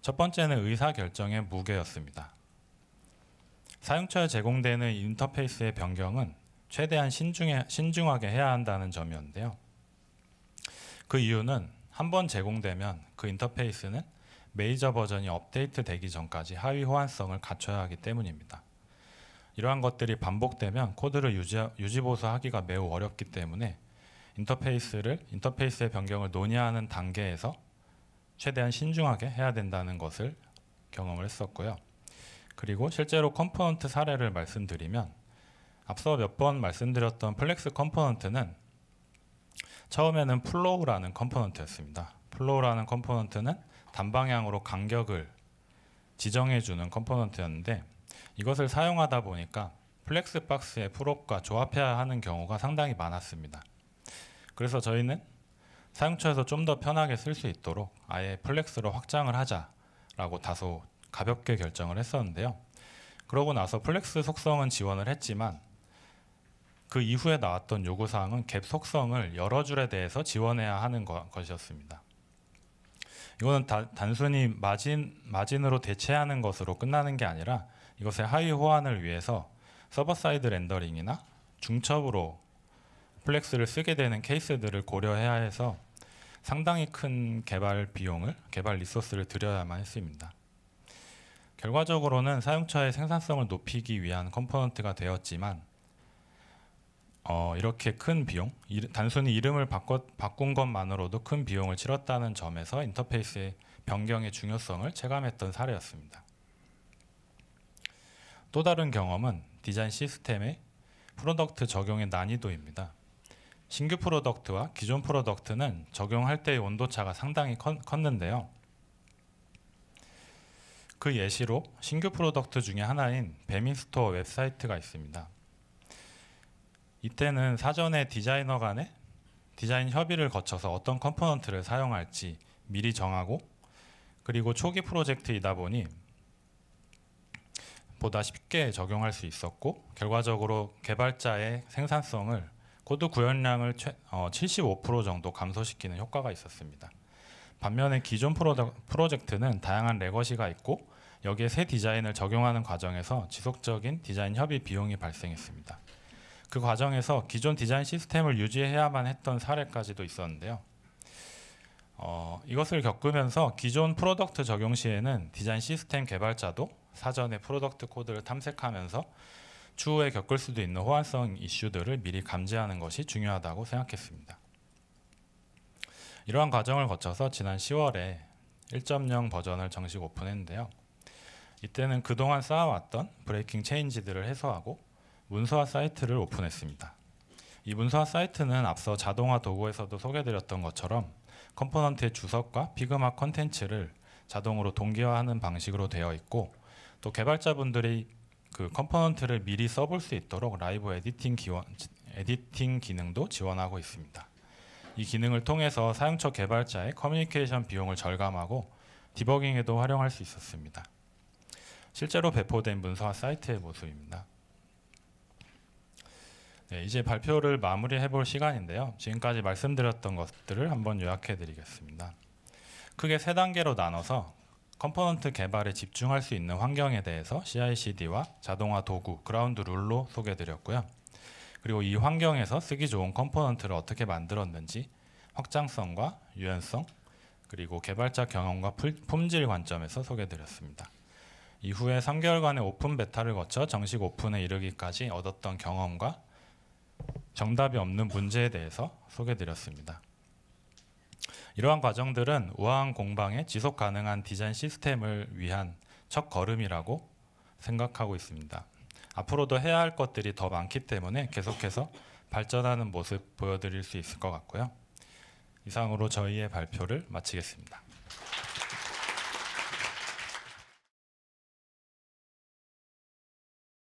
첫 번째는 의사결정의 무게였습니다. 사용처에 제공되는 인터페이스의 변경은 최대한 신중해, 신중하게 해야 한다는 점이었는데요. 그 이유는 한 번 제공되면 그 인터페이스는 메이저 버전이 업데이트 되기 전까지 하위 호환성을 갖춰야 하기 때문입니다. 이러한 것들이 반복되면 코드를 유지, 유지 보수하기가 매우 어렵기 때문에 인터페이스를 인터페이스의 변경을 논의하는 단계에서 최대한 신중하게 해야 된다는 것을 경험을 했었고요. 그리고 실제로 컴포넌트 사례를 말씀드리면 앞서 몇 번 말씀드렸던 플렉스 컴포넌트는 처음에는 플로우라는 컴포넌트였습니다. 플로우라는 컴포넌트는 단방향으로 간격을 지정해 주는 컴포넌트였는데 이것을 사용하다 보니까 플렉스 박스의 프옵과 조합해야 하는 경우가 상당히 많았습니다. 그래서 저희는 사용처에서 좀 더 편하게 쓸 수 있도록 아예 플렉스로 확장을 하자라고 다소 가볍게 결정을 했었는데요. 그러고 나서 플렉스 속성은 지원을 했지만 그 이후에 나왔던 요구사항은 갭 속성을 여러 줄에 대해서 지원해야 하는 것이었습니다. 이거는 다, 단순히 마진 마진으로 대체하는 것으로 끝나는 게 아니라 이것의 하위 호환을 위해서 서버 사이드 렌더링이나 중첩으로 플렉스를 쓰게 되는 케이스들을 고려해야 해서 상당히 큰 개발 비용을 개발 리소스를 들여야만 했습니다. 결과적으로는 사용처의 생산성을 높이기 위한 컴포넌트가 되었지만 어, 이렇게 큰 비용, 일, 단순히 이름을 바꿔, 바꾼 것만으로도 큰 비용을 치렀다는 점에서 인터페이스의 변경의 중요성을 체감했던 사례였습니다. 또 다른 경험은 디자인 시스템의 프로덕트 적용의 난이도입니다. 신규 프로덕트와 기존 프로덕트는 적용할 때의 온도차가 상당히 컸, 컸는데요. 그 예시로 신규 프로덕트 중에 하나인 배민스토어 웹사이트가 있습니다. 이때는 사전에 디자이너 간에 디자인 협의를 거쳐서 어떤 컴포넌트를 사용할지 미리 정하고 그리고 초기 프로젝트이다 보니 보다 쉽게 적용할 수 있었고 결과적으로 개발자의 생산성을 코드 구현량을 75% 어, 정도 감소시키는 효과가 있었습니다. 반면에 기존 프로젝트는 다양한 레거시가 있고 여기에 새 디자인을 적용하는 과정에서 지속적인 디자인 협의 비용이 발생했습니다. 그 과정에서 기존 디자인 시스템을 유지해야만 했던 사례까지도 있었는데요. 어, 이것을 겪으면서 기존 프로덕트 적용 시에는 디자인 시스템 개발자도 사전에 프로덕트 코드를 탐색하면서 추후에 겪을 수도 있는 호환성 이슈들을 미리 감지하는 것이 중요하다고 생각했습니다. 이러한 과정을 거쳐서 지난 10월에 1.0 버전을 정식 오픈했는데요. 이때는 그동안 쌓아왔던 브레이킹 체인지들을 해소하고 문서화 사이트를 오픈했습니다. 이 문서화 사이트는 앞서 자동화 도구에서도 소개드렸던 것처럼 컴포넌트의 주석과 피그마 컨텐츠를 자동으로 동기화하는 방식으로 되어 있고 또 개발자분들이 그 컴포넌트를 미리 써볼 수 있도록 라이브 에디팅, 기원, 에디팅 기능도 지원하고 있습니다. 이 기능을 통해서 사용처 개발자의 커뮤니케이션 비용을 절감하고 디버깅에도 활용할 수 있었습니다. 실제로 배포된 문서화 사이트의 모습입니다. 네, 이제 발표를 마무리해 볼 시간인데요. 지금까지 말씀드렸던 것들을 한번 요약해 드리겠습니다. 크게 세 단계로 나눠서 컴포넌트 개발에 집중할 수 있는 환경에 대해서 CI/CD와 자동화 도구, 그라운드 룰로 소개해 드렸고요. 그리고 이 환경에서 쓰기 좋은 컴포넌트를 어떻게 만들었는지 확장성과 유연성, 그리고 개발자 경험과 품질 관점에서 소개해 드렸습니다. 이후에 3개월간의 오픈 베타를 거쳐 정식 오픈에 이르기까지 얻었던 경험과 정답이 없는 문제에 대해서 소개드렸습니다. 이러한 과정들은 우아한 공방의 지속 가능한 디자인 시스템을 위한 첫 걸음이라고 생각하고 있습니다. 앞으로도 해야 할 것들이 더 많기 때문에 계속해서 발전하는 모습 보여드릴 수 있을 것 같고요. 이상으로 저희의 발표를 마치겠습니다.